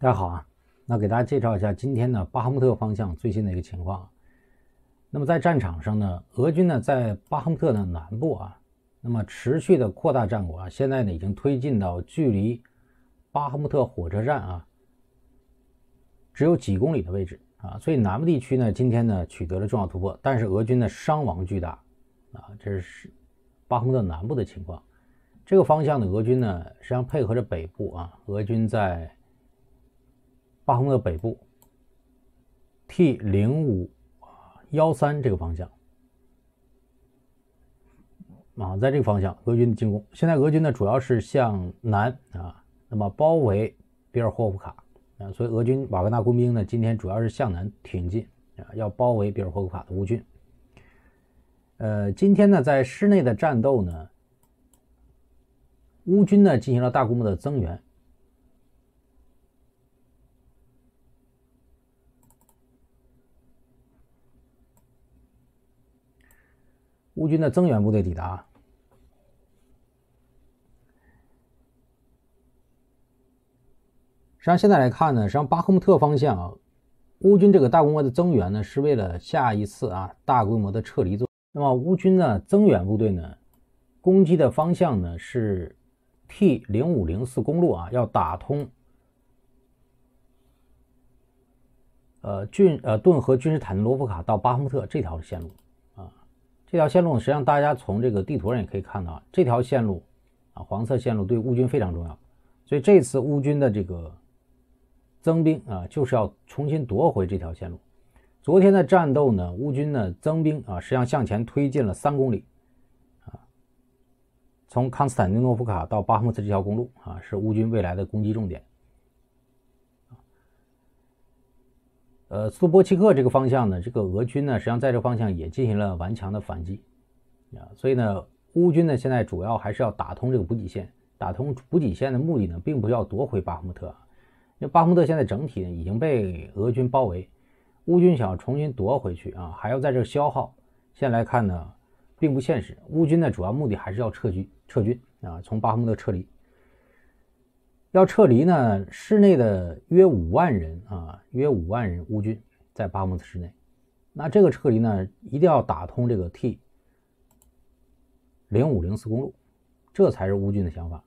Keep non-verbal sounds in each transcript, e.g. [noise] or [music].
大家好啊，那给大家介绍一下今天呢巴赫穆特方向最新的一个情况。那么在战场上呢，俄军呢在巴赫穆特的南部啊，那么持续的扩大战果啊，现在呢已经推进到距离巴赫穆特火车站啊只有几公里的位置啊，所以南部地区呢今天呢取得了重要突破，但是俄军的伤亡巨大啊，这是巴赫穆特南部的情况。这个方向的俄军呢，实际上配合着北部啊，俄军在巴赫的北部，T 零五幺三这个方向啊，在这个方向，俄军的进攻。现在俄军呢，主要是向南啊，那么包围比尔霍夫卡啊，所以俄军瓦格纳工兵呢，今天主要是向南挺进啊，要包围比尔霍夫卡的乌军。呃，今天呢，在室内的战斗呢，乌军呢进行了大规模的增援。乌军的增援部队抵达。实际上，现在来看呢，实际上巴赫穆特方向啊，乌军这个大规模的增援呢，是为了下一次啊大规模的撤离做。那么，乌军呢增援部队呢，攻击的方向呢是 T 零五零四公路啊，要打通呃军呃顿河君士坦罗夫卡到巴赫穆特这条线路。这条线路实际上，大家从这个地图上也可以看到啊，这条线路啊，黄色线路对乌军非常重要。所以这次乌军的这个增兵啊，就是要重新夺回这条线路。昨天的战斗呢，乌军呢增兵啊，实际上向前推进了三公里啊。从康斯坦丁诺夫卡到巴赫穆特这条公路啊，是乌军未来的攻击重点。呃，斯波奇克这个方向呢，这个俄军呢，实际上在这方向也进行了顽强的反击，啊，所以呢，乌军呢现在主要还是要打通这个补给线，打通补给线的目的呢，并不是要夺回巴赫穆特，因为巴赫穆特现在整体呢已经被俄军包围，乌军想要重新夺回去啊，还要在这消耗，现在来看呢，并不现实，乌军的主要目的还是要撤军，撤军啊，从巴赫穆特撤离。要撤离呢，市内的约五万人啊，约五万人乌军在巴赫穆特市内。那这个撤离呢，一定要打通这个 T 零五零四公路，这才是乌军的想法。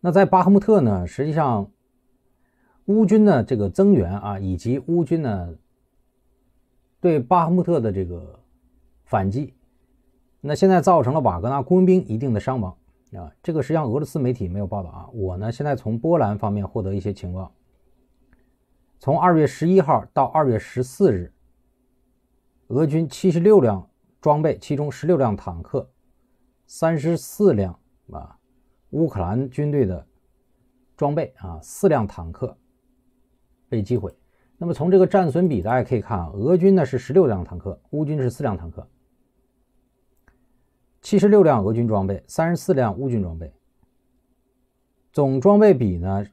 那在巴赫穆特呢，实际上乌军的这个增援啊，以及乌军呢对巴赫穆特的这个反击。那现在造成了瓦格纳雇佣兵一定的伤亡啊，这个实际上俄罗斯媒体没有报道啊。我呢现在从波兰方面获得一些情报，从二月十一号到二月十四日，俄军七十六辆装备，其中十六辆坦克，三十四辆啊乌克兰军队的装备啊，四辆坦克被击毁。那么从这个战损比大家可以看啊，俄军呢是十六辆坦克，乌军是四辆坦克。七十六辆俄军装备，三十四辆乌军装备，总装备比呢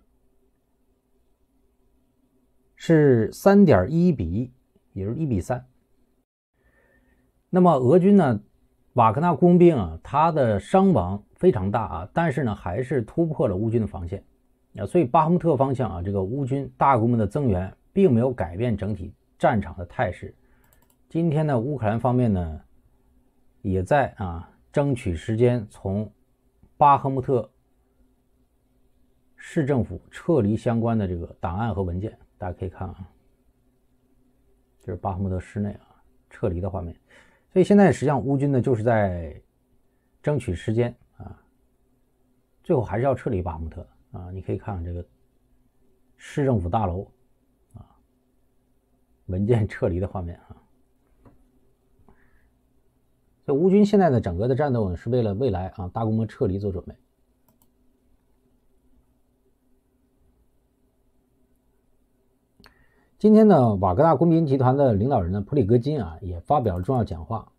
是三点一一比一，也就是一比三。那么俄军呢，瓦格纳工兵啊，他的伤亡非常大啊，但是呢，还是突破了乌军的防线啊。所以巴赫穆特方向啊，这个乌军大规模的增援，并没有改变整体战场的态势。今天呢，乌克兰方面呢，也在啊。争取时间，从巴赫穆特市政府撤离相关的这个档案和文件。大家可以看啊，这是巴赫穆特市内啊，撤离的画面。所以现在实际上乌军呢就是在争取时间啊，最后还是要撤离巴赫穆特啊。你可以看看这个市政府大楼啊，文件撤离的画面啊。这乌军现在的整个的战斗呢，是为了未来啊大规模撤离做准备。今天呢，瓦格纳公民集团的领导人呢普里戈金啊也发表了重要讲话。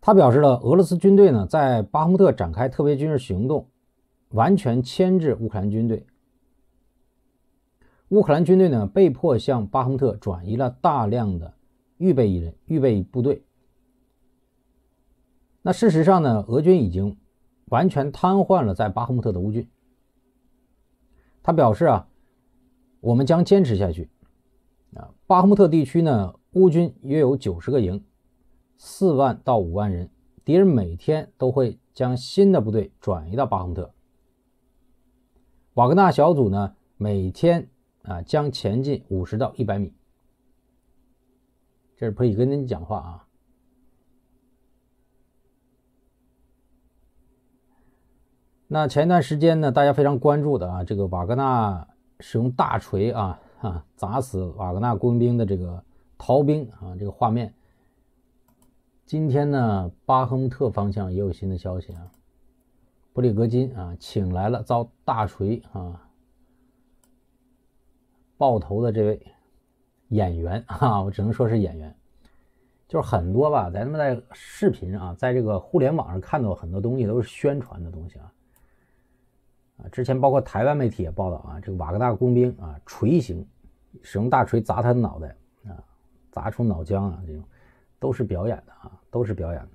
他表示了俄罗斯军队呢在巴赫穆特展开特别军事行动，完全牵制乌克兰军队。乌克兰军队呢被迫向巴赫穆特转移了大量的。预备一人，预备部队。那事实上呢？俄军已经完全瘫痪了。在巴赫穆特的乌军，他表示啊，我们将坚持下去。啊，巴赫穆特地区呢，乌军约有九十个营，四万到五万人。敌人每天都会将新的部队转移到巴赫穆特。瓦格纳小组呢，每天啊将前进五十到一百米。这是普里戈金讲话啊。那前一段时间呢，大家非常关注的啊，这个瓦格纳使用大锤啊啊砸死瓦格纳雇佣兵的这个逃兵啊，这个画面。今天呢，巴赫穆特方向也有新的消息啊，布里格金啊请来了遭大锤啊爆头的这位。演员 [laughs] 啊，我只能说是演员，就是很多吧，咱们在视频啊，在这个互联网上看到很多东西都是宣传的东西啊。啊，之前包括台湾媒体也报道啊，这个瓦格纳工兵啊，锤行，使用大锤砸他的脑袋啊，砸出脑浆啊，这种都是表演的啊，都是表演的。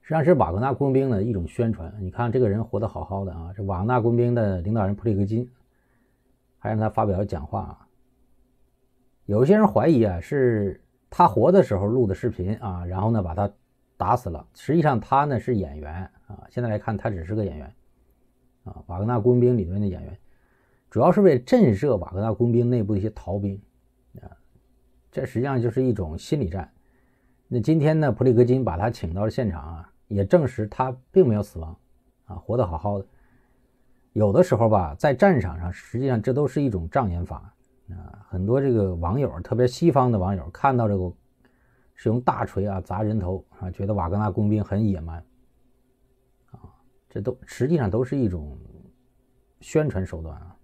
实际上是瓦格纳工兵的一种宣传。你看这个人活得好好的啊，这瓦格纳工兵的领导人普里格金。还让他发表了讲话。有些人怀疑啊，是他活的时候录的视频啊，然后呢把他打死了。实际上他呢是演员啊，现在来看他只是个演员啊，瓦格纳工兵里面的演员，主要是为震慑瓦格纳工兵内部的一些逃兵啊。这实际上就是一种心理战。那今天呢普里戈金把他请到了现场啊，也证实他并没有死亡啊，活得好好的。有的时候吧，在战场上，实际上这都是一种障眼法啊。很多这个网友，特别西方的网友，看到这个是用大锤啊砸人头啊，觉得瓦格纳工兵很野蛮啊，这都实际上都是一种宣传手段啊。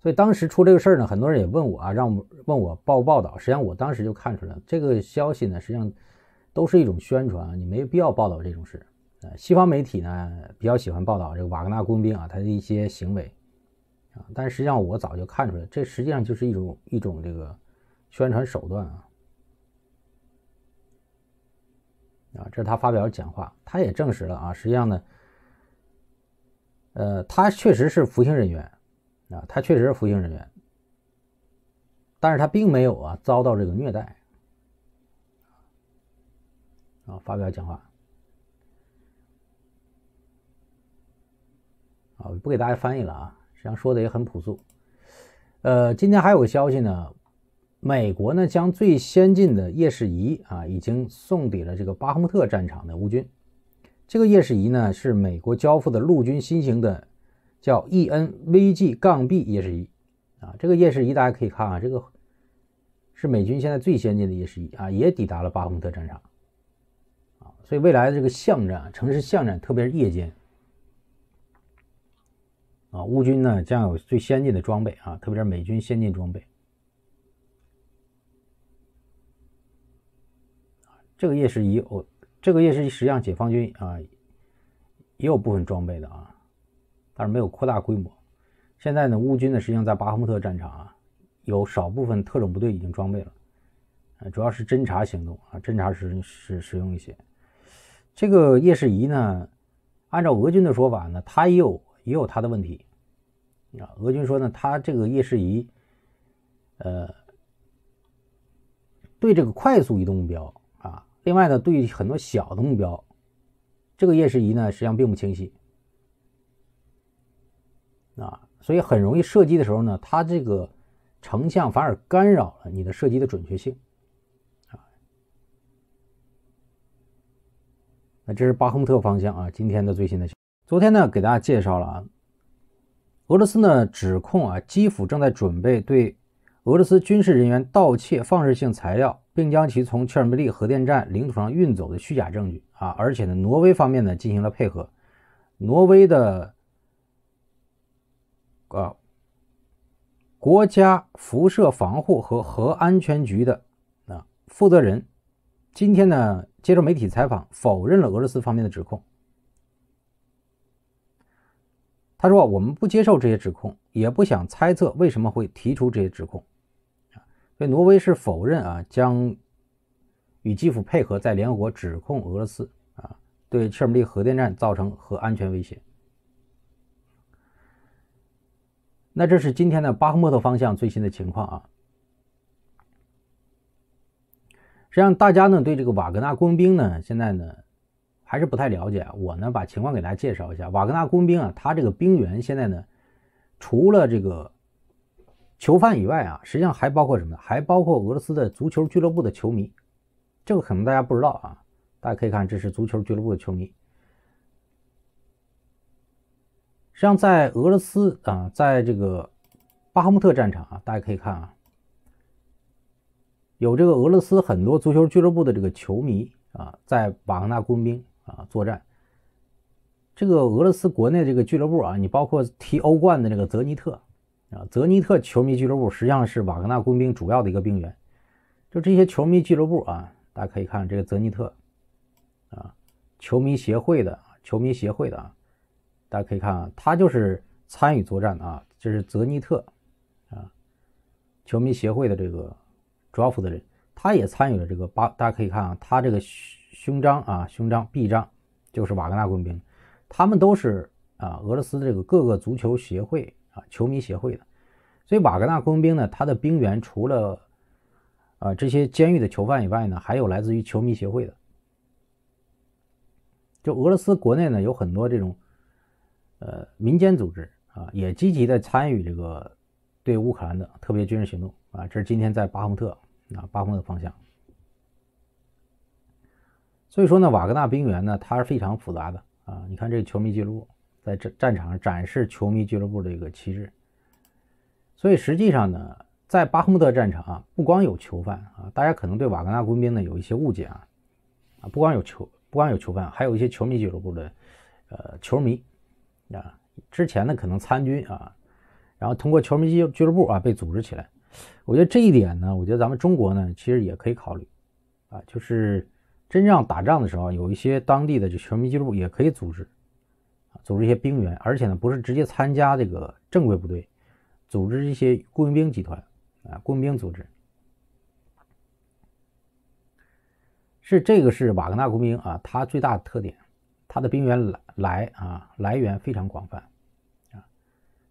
所以当时出这个事儿呢，很多人也问我啊，让问我报不报道？实际上我当时就看出来了，这个消息呢，实际上都是一种宣传，你没必要报道这种事。呃，西方媒体呢比较喜欢报道这个瓦格纳雇佣兵啊，他的一些行为啊，但实际上我早就看出来这实际上就是一种一种这个宣传手段啊啊，这是他发表讲话，他也证实了啊，实际上呢，呃，他确实是服刑人员啊，他确实是服刑人员，但是他并没有啊遭到这个虐待啊，发表讲话。啊，不给大家翻译了啊，实际上说的也很朴素。呃，今天还有个消息呢，美国呢将最先进的夜视仪啊，已经送给了这个巴赫穆特战场的乌军。这个夜视仪呢是美国交付的陆军新型的叫 ENVG- 杠 B 夜视仪啊。这个夜视仪大家可以看啊，这个是美军现在最先进的夜视仪啊，也抵达了巴赫穆特战场啊。所以未来的这个巷战、城市巷战，特别是夜间。啊，乌军呢将有最先进的装备啊，特别是美军先进装备。这个夜视仪我这个夜视仪实际上解放军啊也有部分装备的啊，但是没有扩大规模。现在呢，乌军呢实际上在巴赫穆特战场啊，有少部分特种部队已经装备了，主要是侦察行动啊，侦察使使使用一些这个夜视仪呢。按照俄军的说法呢，它也有。也有他的问题啊，俄军说呢，他这个夜视仪，呃，对这个快速移动目标啊，另外呢，对很多小的目标，这个夜视仪呢，实际上并不清晰啊，所以很容易射击的时候呢，它这个成像反而干扰了你的射击的准确性啊。那这是巴赫特方向啊，今天的最新的。昨天呢，给大家介绍了啊，俄罗斯呢指控啊，基辅正在准备对俄罗斯军事人员盗窃放射性材料，并将其从切尔贝利核电站领土上运走的虚假证据啊，而且呢，挪威方面呢进行了配合，挪威的啊国家辐射防护和核安全局的啊负责人，今天呢接受媒体采访，否认了俄罗斯方面的指控。他说啊，我们不接受这些指控，也不想猜测为什么会提出这些指控，所以挪威是否认啊，将与基辅配合在联合国指控俄罗斯啊对切尔贝利核电站造成核安全威胁。那这是今天的巴赫穆特方向最新的情况啊。实际上，大家呢对这个瓦格纳工兵呢现在呢。还是不太了解我呢，把情况给大家介绍一下。瓦格纳工兵啊，他这个兵员现在呢，除了这个囚犯以外啊，实际上还包括什么？还包括俄罗斯的足球俱乐部的球迷。这个可能大家不知道啊，大家可以看，这是足球俱乐部的球迷。实际上，在俄罗斯啊，在这个巴赫穆特战场啊，大家可以看啊，有这个俄罗斯很多足球俱乐部的这个球迷啊，在瓦格纳工兵。啊，作战。这个俄罗斯国内这个俱乐部啊，你包括踢欧冠的这个泽尼特啊，泽尼特球迷俱乐部实际上是瓦格纳工兵主要的一个兵源。就这些球迷俱乐部啊，大家可以看这个泽尼特啊，球迷协会的球迷协会的啊，大家可以看啊，他就是参与作战的啊，这是泽尼特啊，球迷协会的这个主要负责人，他也参与了这个八，大家可以看啊，他这个。胸章啊，胸章臂章，就是瓦格纳雇佣兵，他们都是啊俄罗斯这个各个足球协会啊球迷协会的，所以瓦格纳雇佣兵呢，他的兵员除了啊这些监狱的囚犯以外呢，还有来自于球迷协会的。就俄罗斯国内呢有很多这种呃民间组织啊，也积极的参与这个对乌克兰的特别军事行动啊，这是今天在巴赫特啊巴赫特方向。所以说呢，瓦格纳兵员呢，它是非常复杂的啊。你看这个球迷俱乐部，在战战场上展示球迷俱乐部的一个旗帜。所以实际上呢，在巴赫穆特战场啊，不光有囚犯啊，大家可能对瓦格纳工兵呢有一些误解啊啊，不光有囚，不光有囚犯，还有一些球迷俱乐部的呃球迷啊，之前呢可能参军啊，然后通过球迷俱俱乐部啊被组织起来。我觉得这一点呢，我觉得咱们中国呢其实也可以考虑啊，就是。真正打仗的时候，有一些当地的这全民记录也可以组织，组织一些兵员，而且呢，不是直接参加这个正规部队，组织一些雇佣兵集团，啊，雇佣兵组织，是这个是瓦格纳雇佣兵啊，它最大的特点，它的兵员来来啊来源非常广泛，啊，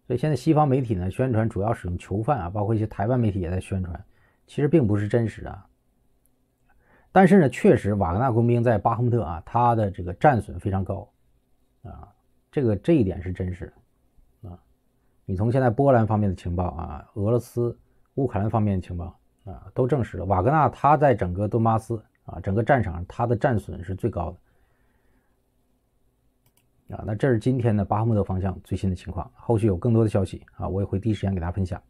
所以现在西方媒体呢宣传主要使用囚犯啊，包括一些台湾媒体也在宣传，其实并不是真实啊。但是呢，确实瓦格纳工兵在巴赫穆特啊，他的这个战损非常高，啊，这个这一点是真实，啊，你从现在波兰方面的情报啊，俄罗斯、乌克兰方面的情报啊，都证实了瓦格纳他在整个顿巴斯啊，整个战场他的战损是最高的，啊，那这是今天的巴赫穆特方向最新的情况，后续有更多的消息啊，我也会第一时间给大家分享。